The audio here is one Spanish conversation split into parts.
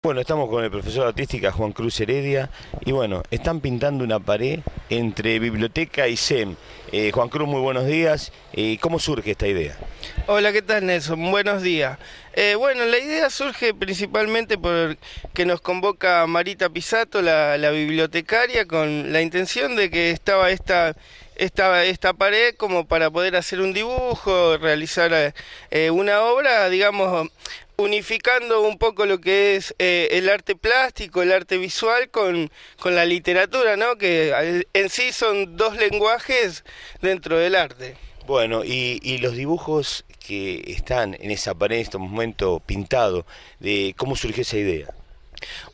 Bueno, estamos con el profesor de artística Juan Cruz Heredia y bueno, están pintando una pared entre biblioteca y SEM. Eh, Juan Cruz, muy buenos días. Eh, ¿Cómo surge esta idea? Hola, ¿qué tal Nelson? Buenos días. Eh, bueno, la idea surge principalmente porque nos convoca Marita Pisato, la bibliotecaria, con la intención de que estaba esta esta, esta pared como para poder hacer un dibujo, realizar eh, una obra, digamos, unificando un poco lo que es eh, el arte plástico, el arte visual con, la literatura, ¿no? que en sí son dos lenguajes dentro del arte. Bueno, y, y los dibujos que están en esa pared en este momento pintado, de cómo surge esa idea.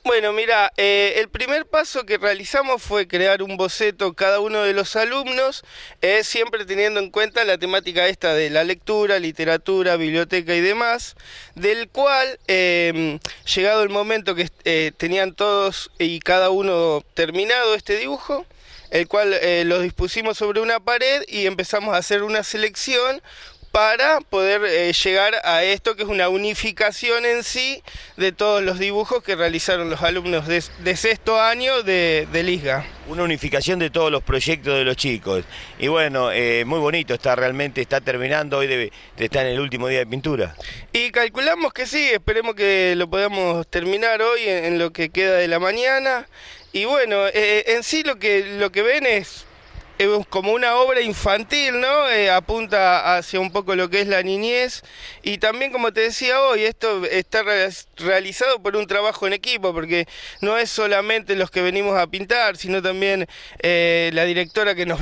Bueno, mira, eh, el primer paso que realizamos fue crear un boceto cada uno de los alumnos, eh, siempre teniendo en cuenta la temática esta de la lectura, literatura, biblioteca y demás, del cual, em, llegado el momento que eh, tenían todos y cada uno terminado este dibujo, el cual los dispusimos sobre una pared y empezamos a hacer una selección para poder eh, llegar a esto que es una unificación en sí de todos los dibujos que realizaron los alumnos de, sexto año de, de Lisga. Una unificación de todos los proyectos de los chicos. Y bueno, eh, muy bonito, está realmente, está terminando, hoy de está en el último día de pintura. Y calculamos que sí, esperemos que lo podamos terminar hoy en, lo que queda de la mañana. Y bueno, eh, en sí lo que, lo que ven es como una obra infantil, ¿no? Eh, apunta hacia un poco lo que es la niñez y también, como te decía hoy, esto está realizado por un trabajo en equipo, porque no es solamente los que venimos a pintar, sino también eh, la directora que nos,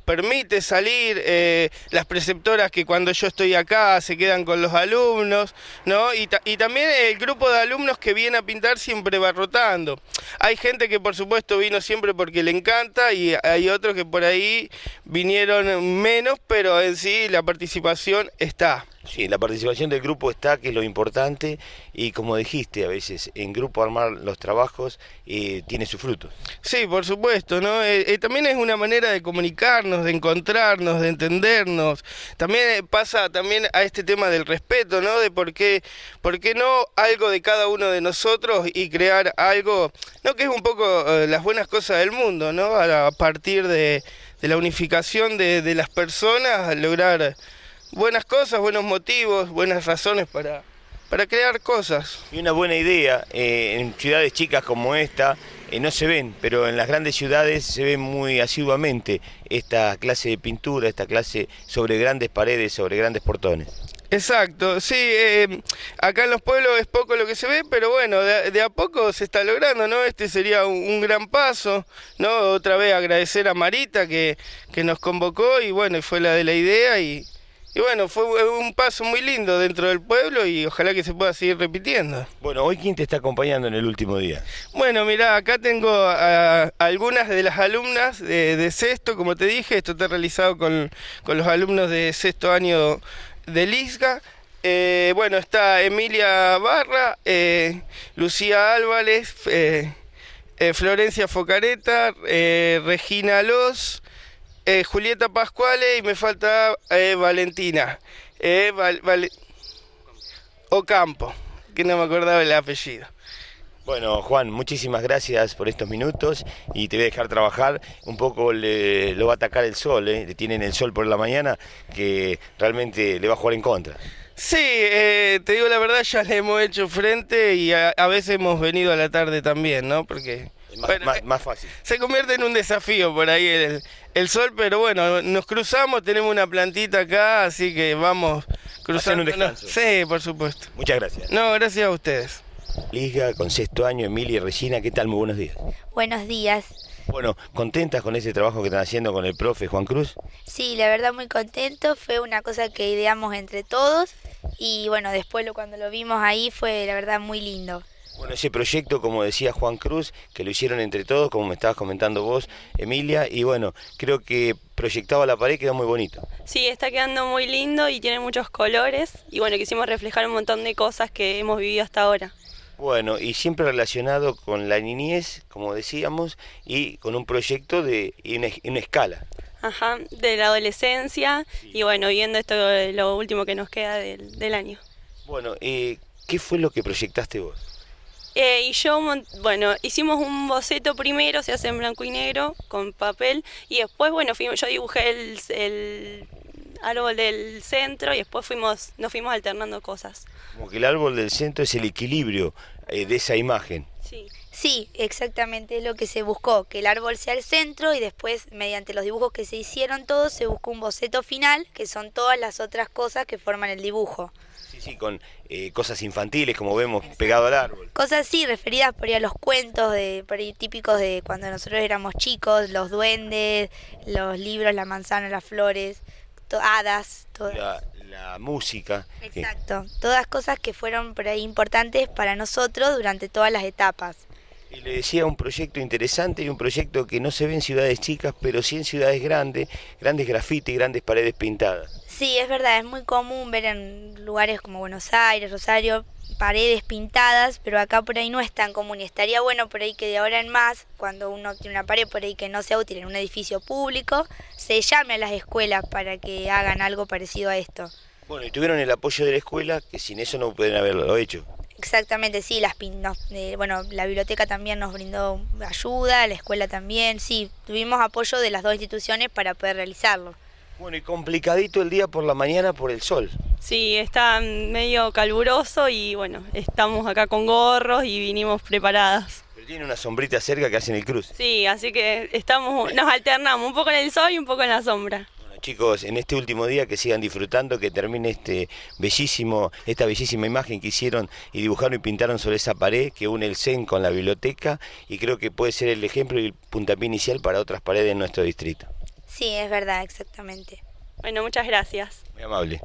permite salir, eh, las preceptoras que cuando yo estoy acá se quedan con los alumnos, ¿no? Y, también el grupo de alumnos que viene a pintar siempre va rotando Hay gente que, por supuesto, vino siempre porque le encanta y hay otros que por ahí vinieron menos, pero en sí la participación está. Sí, la participación del grupo está, que es lo importante, y como dijiste, a veces en grupo armar los trabajos eh, tiene su fruto. Sí, por supuesto, ¿no? Eh, eh, también es una manera de comunicarnos, de encontrarnos, de entendernos. También pasa también a este tema del respeto, ¿no? De por qué, por qué no algo de cada uno de nosotros y crear algo, ¿no? Que es un poco las buenas cosas del mundo, ¿no? A, partir de, la unificación de, de las personas, lograr buenas cosas, buenos motivos, buenas razones para, para crear cosas. Y una buena idea, eh, en ciudades chicas como esta, eh, no se ven, pero en las grandes ciudades se ven muy asiduamente esta clase de pintura, esta clase sobre grandes paredes, sobre grandes portones. Exacto, sí, eh, acá en los pueblos es poco lo que se ve, pero bueno, de, a poco se está logrando, ¿no? Este sería un, gran paso, ¿no? Otra vez agradecer a Marita que, que nos convocó y bueno, fue la de la idea y, y bueno, fue un paso muy lindo dentro del pueblo y ojalá que se pueda seguir repitiendo. Bueno, hoy quién te está acompañando en el último día. Bueno, mira, acá tengo algunas de las alumnas de, sexto, como te dije, esto está realizado con, los alumnos de sexto año de LISGA. Eh, bueno, está Emilia Barra, eh, Lucía Álvarez, eh, Florencia Focareta, Regina Loz eh, Julieta Pascuale y me falta eh, Valentina. Eh, Val, Ocampo, que no me acordaba el apellido. Bueno, Juan, muchísimas gracias por estos minutos y te voy a dejar trabajar. Un poco le, lo va a atacar el sol, eh, le tienen el sol por la mañana que realmente le va a jugar en contra. Sí, eh, te digo la verdad, ya le hemos hecho frente y a, veces hemos venido a la tarde también, ¿no? Porque... más, fácil. Se convierte en un desafío por ahí el, el sol, pero bueno, nos cruzamos, tenemos una plantita acá, así que vamos cruzando. un descanso. Sí, por supuesto. Muchas gracias. No, gracias a ustedes. Liga, con sexto año, Emilia y Regina, ¿qué tal? Muy buenos días. Buenos días. Bueno, ¿contentas con ese trabajo que están haciendo con el profe Juan Cruz? Sí, la verdad muy contento, fue una cosa que ideamos entre todos y bueno, después cuando lo vimos ahí fue la verdad muy lindo. Bueno, ese proyecto, como decía Juan Cruz, que lo hicieron entre todos, como me estabas comentando vos, Emilia, y bueno, creo que proyectado a la pared quedó muy bonito. Sí, está quedando muy lindo y tiene muchos colores, y bueno, quisimos reflejar un montón de cosas que hemos vivido hasta ahora. Bueno, y siempre relacionado con la niñez, como decíamos, y con un proyecto de una, escala. Ajá, de la adolescencia, y bueno, viendo esto lo último que nos queda del, año. Bueno, y eh, ¿qué fue lo que proyectaste vos? Eh, y yo, bueno, hicimos un boceto primero, se hace en blanco y negro, con papel, y después, bueno, yo dibujé el, el, árbol del centro y después fuimos, nos fuimos alternando cosas. Como que el árbol del centro es el equilibrio eh, de esa imagen. Sí. sí, exactamente lo que se buscó, que el árbol sea el centro y después, mediante los dibujos que se hicieron todos, se buscó un boceto final, que son todas las otras cosas que forman el dibujo. Sí, sí, con eh, cosas infantiles, como vemos, pegado al árbol. Cosas sí, referidas por ahí a los cuentos de, típicos de cuando nosotros éramos chicos, los duendes, los libros, la manzana, las flores, hadas, todo la música. Exacto, todas cosas que fueron importantes para nosotros durante todas las etapas. Y le decía un proyecto interesante y un proyecto que no se ve en ciudades chicas, pero sí en ciudades grandes, grandes grafitis, grandes paredes pintadas. Sí, es verdad, es muy común ver en lugares como Buenos Aires, Rosario, paredes pintadas, pero acá por ahí no es tan común y estaría bueno por ahí que de ahora en más, cuando uno tiene una pared por ahí que no sea útil en un edificio público, se llame a las escuelas para que hagan algo parecido a esto. Bueno, y tuvieron el apoyo de la escuela, que sin eso no pueden haberlo hecho. Exactamente, sí, las eh, bueno, la biblioteca también nos brindó ayuda, la escuela también, sí, tuvimos apoyo de las dos instituciones para poder realizarlo. Bueno, y complicadito el día por la mañana por el sol. Sí, está medio caluroso y bueno, estamos acá con gorros y vinimos preparadas. Pero tiene una sombrita cerca que hacen el cruce. Sí, así que estamos, nos alternamos un poco en el sol y un poco en la sombra chicos, en este último día que sigan disfrutando, que termine este bellísimo, esta bellísima imagen que hicieron y dibujaron y pintaron sobre esa pared que une el Zen con la biblioteca y creo que puede ser el ejemplo y el puntapié inicial para otras paredes en nuestro distrito. Sí, es verdad, exactamente. Bueno, muchas gracias. Muy amable.